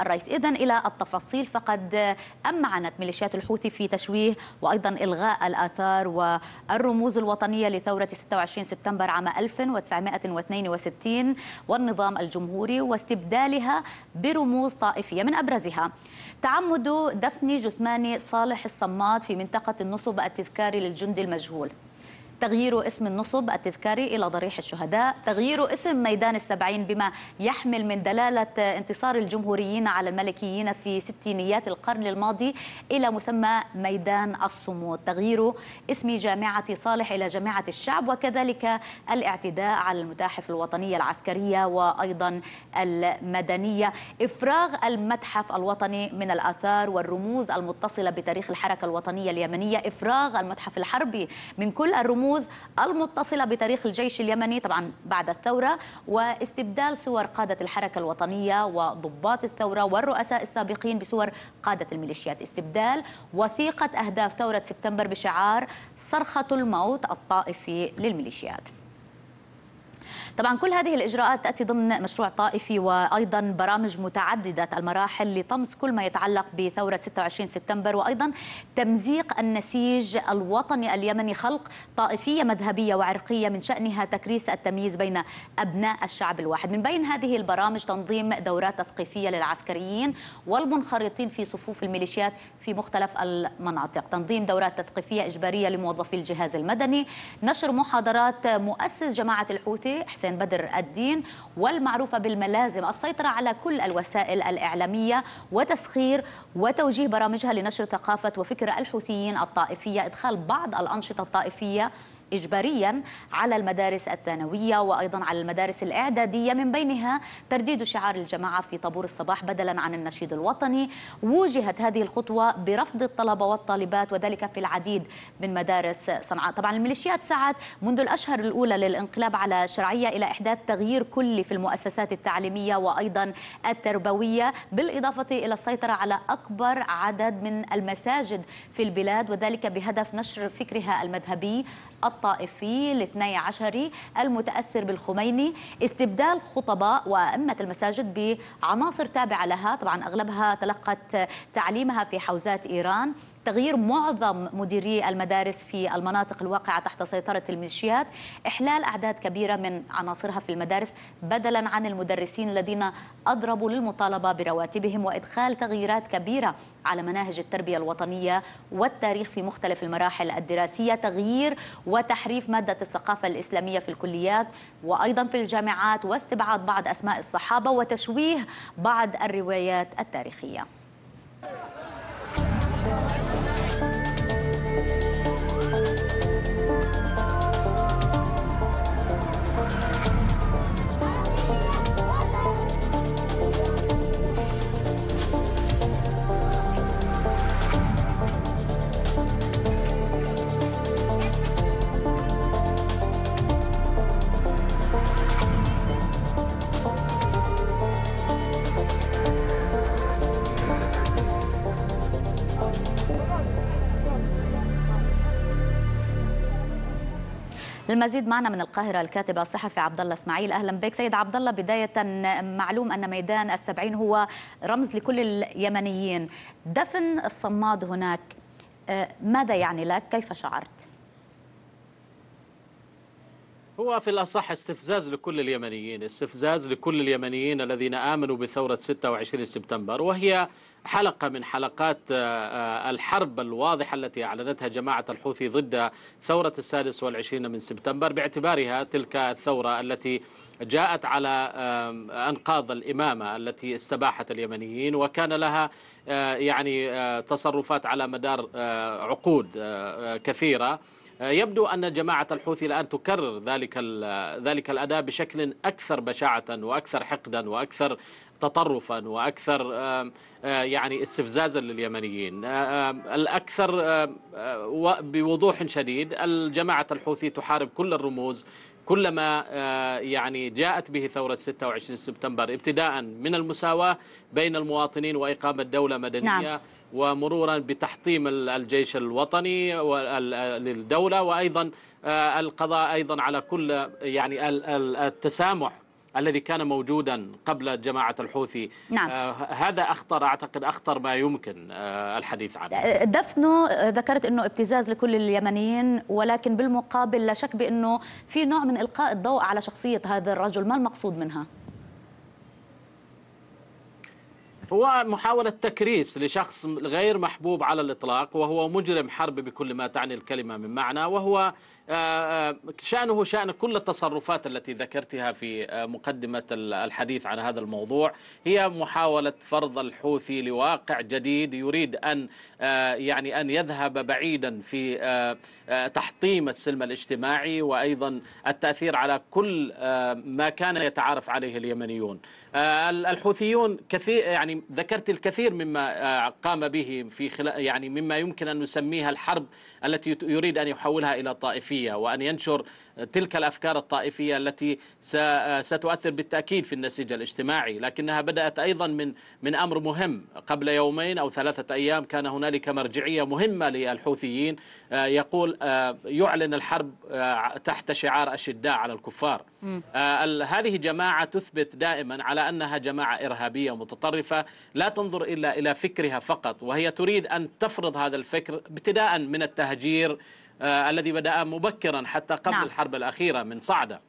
الرئيس إذا إلى التفاصيل فقد أمعنت ميليشيات الحوثي في تشويه وأيضا إلغاء الآثار والرموز الوطنية لثورة 26 سبتمبر عام 1962 والنظام الجمهوري واستبدالها برموز طائفية من أبرزها تعمد دفن جثمان صالح الصماد في منطقة النصب التذكاري للجندي المجهول تغيير اسم النصب التذكاري إلى ضريح الشهداء تغيير اسم ميدان السبعين بما يحمل من دلالة انتصار الجمهوريين على الملكيين في ستينيات القرن الماضي إلى مسمى ميدان الصمود تغيير اسم جامعة صالح إلى جامعة الشعب وكذلك الاعتداء على المتاحف الوطنية العسكرية وأيضا المدنية إفراغ المتحف الوطني من الآثار والرموز المتصلة بتاريخ الحركة الوطنية اليمنية إفراغ المتحف الحربي من كل الرموز تموز المتصلة بتاريخ الجيش اليمني طبعا بعد الثورة واستبدال صور قادة الحركة الوطنية وضباط الثورة والرؤساء السابقين بصور قادة الميليشيات استبدال وثيقة أهداف ثورة سبتمبر بشعار صرخة الموت الطائفي للميليشيات طبعا كل هذه الإجراءات تأتي ضمن مشروع طائفي وأيضا برامج متعددة المراحل لطمس كل ما يتعلق بثورة 26 سبتمبر وأيضا تمزيق النسيج الوطني اليمني خلق طائفية مذهبية وعرقية من شأنها تكريس التمييز بين أبناء الشعب الواحد من بين هذه البرامج تنظيم دورات تثقيفية للعسكريين والمنخرطين في صفوف الميليشيات في مختلف المناطق تنظيم دورات تثقيفية إجبارية لموظفي الجهاز المدني نشر محاضرات مؤسس جماعة الحوثي حسين حسين بدر الدين والمعروفة بالملازم السيطرة على كل الوسائل الإعلامية وتسخير وتوجيه برامجها لنشر ثقافة وفكر الحوثيين الطائفية إدخال بعض الأنشطة الطائفية إجباريا على المدارس الثانوية وأيضا على المدارس الإعدادية من بينها ترديد شعار الجماعة في طابور الصباح بدلا عن النشيد الوطني وجهت هذه الخطوة برفض الطلبة والطالبات وذلك في العديد من مدارس صنعاء طبعا الميليشيات سعت منذ الأشهر الأولى للانقلاب على شرعية إلى إحداث تغيير كلي في المؤسسات التعليمية وأيضا التربوية بالإضافة إلى السيطرة على أكبر عدد من المساجد في البلاد وذلك بهدف نشر فكرها المذهبي الطائفي الاثني عشري المتأثر بالخميني استبدال خطباء وأمة المساجد بعناصر تابعة لها طبعا أغلبها تلقت تعليمها في حوزات إيران تغيير معظم مديري المدارس في المناطق الواقعة تحت سيطرة الميليشيات إحلال أعداد كبيرة من عناصرها في المدارس بدلا عن المدرسين الذين أضربوا للمطالبة برواتبهم وإدخال تغييرات كبيرة على مناهج التربية الوطنية والتاريخ في مختلف المراحل الدراسية تغيير وتحريف مادة الثقافة الإسلامية في الكليات وأيضا في الجامعات واستبعاد بعض أسماء الصحابة وتشويه بعض الروايات التاريخية للمزيد معنا من القاهره الكاتب الصحفي عبد الله اسماعيل اهلا بك سيد عبد الله بدايه معلوم ان ميدان السبعين هو رمز لكل اليمنيين دفن الصماد هناك آه، ماذا يعني لك كيف شعرت؟ هو في الأصح استفزاز لكل اليمنيين استفزاز لكل اليمنيين الذين آمنوا بثورة 26 سبتمبر وهي حلقة من حلقات آه، آه، الحرب الواضحة التي أعلنتها جماعة الحوثي ضد ثورة السادس والعشرين من سبتمبر باعتبارها تلك الثورة التي جاءت على أنقاض الإمامة التي استباحت اليمنيين وكان لها آه، يعني تصرفات على مدار عقود كثيرة آه، يبدو أن جماعة الحوثي الآن تكرر ذلك ذلك الأداء بشكل أكثر بشاعة وأكثر حقدا وأكثر تطرفا واكثر آه، يعني استفزازا لليمنيين آه، الاكثر بوضوح شديد الجماعه الحوثي تحارب كل الرموز كلما يعني جاءت به ثورة 26 سبتمبر ابتداء من المساواة بين المواطنين وإقامة دولة مدنية نعم. ومرورا بتحطيم الجيش الوطني للدولة وأيضا آه، القضاء أيضا على كل يعني التسامح الذي كان موجودا قبل جماعة الحوثي نعم. آه هذا أخطر أعتقد أخطر ما يمكن آه الحديث عنه آه، دفنه آه، ذكرت أنه ابتزاز لكل اليمنيين ولكن بالمقابل لا شك بأنه في نوع من إلقاء الضوء على شخصية هذا الرجل ما المقصود منها؟ هو محاولة تكريس لشخص غير محبوب على الإطلاق وهو مجرم حرب بكل ما تعني الكلمة من معنى وهو آه، آه، شأنه شأن كل التصرفات التي ذكرتها في آه، مقدمة الحديث عن هذا الموضوع هي محاولة فرض الحوثي لواقع جديد يريد أن يعني أن يذهب بعيدا في آه، تحطيم السلم الاجتماعي وأيضا التأثير على كل آه، ما كان يتعارف عليه اليمنيون آه، الحوثيون كثير يعني ذكرت الكثير مما قام به في خلال يعني مما يمكن أن نسميها الحرب التي يريد أن يحولها إلى طائفية وأن ينشر تلك الأفكار الطائفية التي ستؤثر بالتأكيد في النسيج الاجتماعي لكنها بدأت أيضا من من أمر مهم قبل يومين أو ثلاثة أيام كان هنالك مرجعية مهمة للحوثيين آه، يقول آه، يعلن الحرب آه، تحت شعار أشداء على الكفار هذه جماعة تثبت دائما على أنها جماعة إرهابية متطرفة لا تنظر إلا إلى فكرها فقط وهي تريد أن تفرض هذا الفكر ابتداء من التهجير آه، الذي بدأ مبكرا حتى قبل نعم. الحرب الأخيرة من صعدة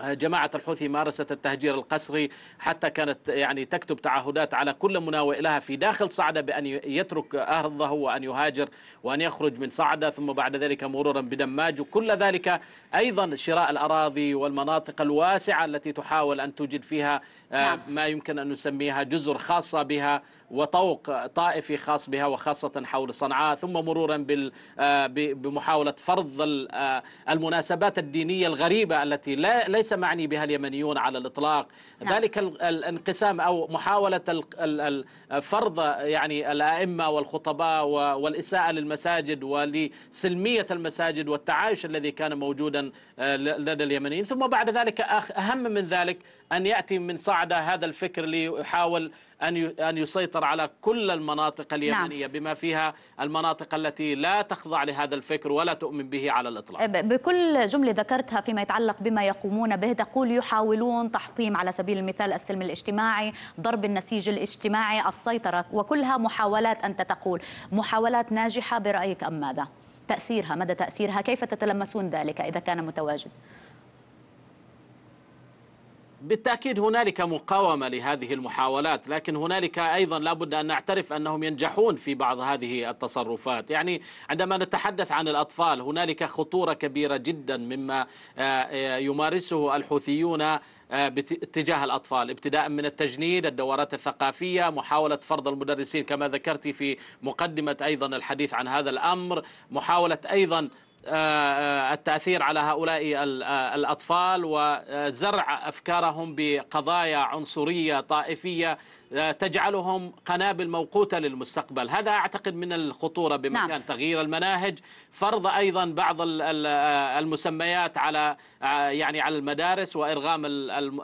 آه، جماعة الحوثي مارست التهجير القسري حتى كانت يعني تكتب تعهدات على كل مناوئ لها في داخل صعدة بأن يترك أرضه وأن يهاجر وأن يخرج من صعدة ثم بعد ذلك مرورا بدماج وكل ذلك أيضا شراء الأراضي والمناطق الواسعة التي تحاول أن توجد فيها آه، نعم. ما يمكن أن نسميها جزر خاصة بها وطوق طائفي خاص بها وخاصة حول صنعاء ثم مرورا آه، بمحاولة فرض آه، المناسبات الدينية الغريبة التي لا ليس معني بها اليمنيون على الإطلاق نعم. ذلك الانقسام أو محاولة فرض يعني الأئمة والخطباء والإساءة للمساجد ولسلمية المساجد والتعايش الذي كان موجودا آه، لدى اليمنيين ثم بعد ذلك أهم من ذلك أن يأتي من صعدة هذا الفكر ليحاول أن أن يسيطر على كل المناطق اليمنية نعم. بما فيها المناطق التي لا تخضع لهذا الفكر ولا تؤمن به على الإطلاق بكل جملة ذكرتها فيما يتعلق بما يقومون به تقول يحاولون تحطيم على سبيل المثال السلم الاجتماعي ضرب النسيج الاجتماعي السيطرة وكلها محاولات أنت تقول محاولات ناجحة برأيك أم ماذا؟ تأثيرها مدى تأثيرها كيف تتلمسون ذلك إذا كان متواجد؟ بالتأكيد هنالك مقاومة لهذه المحاولات لكن هنالك أيضا لابد أن نعترف أنهم ينجحون في بعض هذه التصرفات يعني عندما نتحدث عن الأطفال هنالك خطورة كبيرة جدا مما آه، آه، يمارسه الحوثيون آه، باتجاه الأطفال ابتداء من التجنيد الدورات الثقافية محاولة فرض المدرسين كما ذكرت في مقدمة أيضا الحديث عن هذا الأمر محاولة أيضا آه، آه، التأثير على هؤلاء آه، الأطفال وزرع أفكارهم بقضايا عنصرية طائفية آه، تجعلهم قنابل موقوتة للمستقبل هذا أعتقد من الخطورة بمكان نعم. تغيير المناهج فرض أيضا بعض آه، المسميات على آه، يعني على المدارس وإرغام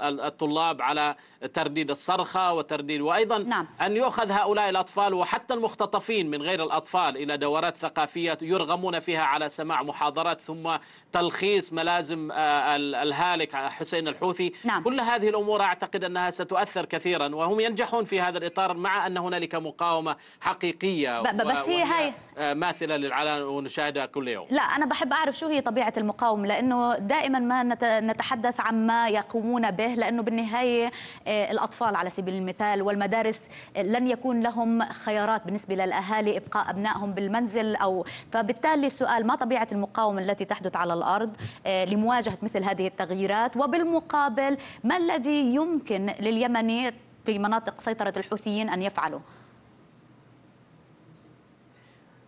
الطلاب على ترديد الصرخة وترديد وأيضا نعم. أن يؤخذ هؤلاء الأطفال وحتى المختطفين من غير الأطفال إلى دورات ثقافية يرغمون فيها على سماع محاضرات ثم تلخيص ملازم الهالك حسين الحوثي نعم. كل هذه الأمور أعتقد أنها ستؤثر كثيرا وهم ينجحون ينجحون في هذا الإطار مع أن هنالك مقاومة حقيقية بس هي هاي آه، ماثلة للعلن ونشاهدها كل يوم لا أنا بحب أعرف شو هي طبيعة المقاومة لأنه دائما ما نتحدث عن ما يقومون به لأنه بالنهاية آه، الأطفال على سبيل المثال والمدارس آه، لن يكون لهم خيارات بالنسبة للأهالي إبقاء أبنائهم بالمنزل أو فبالتالي السؤال ما طبيعة المقاومة التي تحدث على الأرض لمواجهة مثل هذه التغييرات وبالمقابل ما الذي يمكن لليمني في مناطق سيطرة الحوثيين أن يفعلوا؟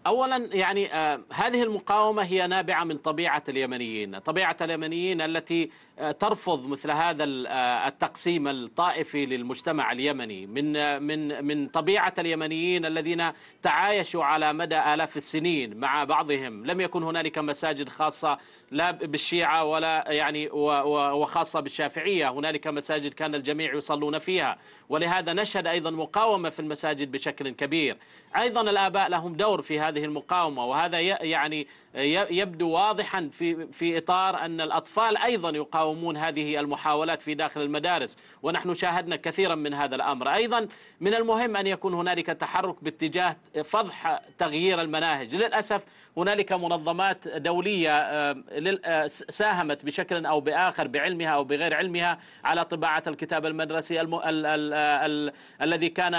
اولا يعني آه، هذه المقاومه هي نابعه من طبيعه اليمنيين، طبيعه اليمنيين التي آه، ترفض مثل هذا آه، التقسيم الطائفي للمجتمع اليمني، من من من طبيعه اليمنيين الذين تعايشوا على مدى الاف السنين مع بعضهم، لم يكن هنالك مساجد خاصه لا بالشيعة ولا يعني وخاصة بالشافعية هنالك مساجد كان الجميع يصلون فيها ولهذا نشهد أيضا مقاومة في المساجد بشكل كبير أيضا الآباء لهم دور في هذه المقاومة وهذا يعني يبدو واضحا في في اطار ان الاطفال ايضا يقاومون هذه المحاولات في داخل المدارس ونحن شاهدنا كثيرا من هذا الامر ايضا من المهم ان يكون هنالك تحرك باتجاه فضح تغيير المناهج للاسف هنالك منظمات دوليه آه، آه، ساهمت بشكل او باخر بعلمها او بغير علمها على طباعه الكتاب المدرسي الم... ال... ال... آه، ال... الذي كان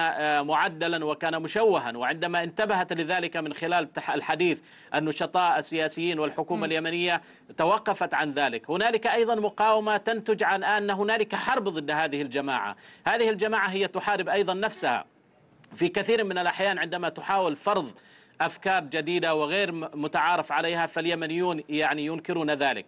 معدلا وكان مشوها وعندما انتبهت لذلك من خلال الحديث النشطاء السياسيين والحكومة م. اليمنية توقفت عن ذلك هنالك أيضا مقاومة تنتج عن أن هنالك حرب ضد هذه الجماعة هذه الجماعة هي تحارب أيضا نفسها في كثير من الأحيان عندما تحاول فرض أفكار جديدة وغير متعارف عليها فاليمنيون يعني ينكرون ذلك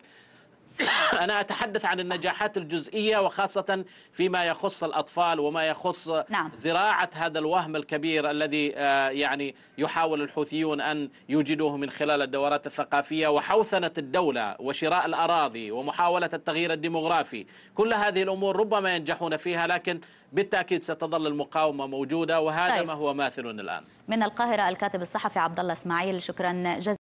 أنا أتحدث عن النجاحات الجزئية وخاصة فيما يخص الأطفال وما يخص نعم. زراعة هذا الوهم الكبير الذي آه، يعني يحاول الحوثيون أن يوجدوه من خلال الدورات الثقافية وحوثنة الدولة وشراء الأراضي ومحاولة التغيير الديمغرافي كل هذه الأمور ربما ينجحون فيها لكن بالتأكيد ستظل المقاومة موجودة وهذا طيب. ما هو ماثل الآن من القاهرة الكاتب الصحفي عبد الله إسماعيل شكرا جزيلا